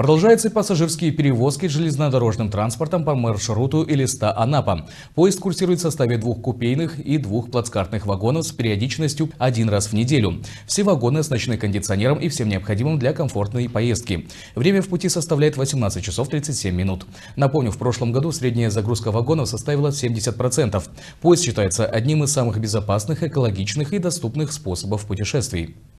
Продолжаются и пассажирские перевозки железнодорожным транспортом по маршруту Элиста-Анапа. Поезд курсирует в составе двух купейных и двух плацкартных вагонов с периодичностью один раз в неделю. Все вагоны оснащены кондиционером и всем необходимым для комфортной поездки. Время в пути составляет 18 часов 37 минут. Напомню, в прошлом году средняя загрузка вагонов составила 70%. Поезд считается одним из самых безопасных, экологичных и доступных способов путешествий.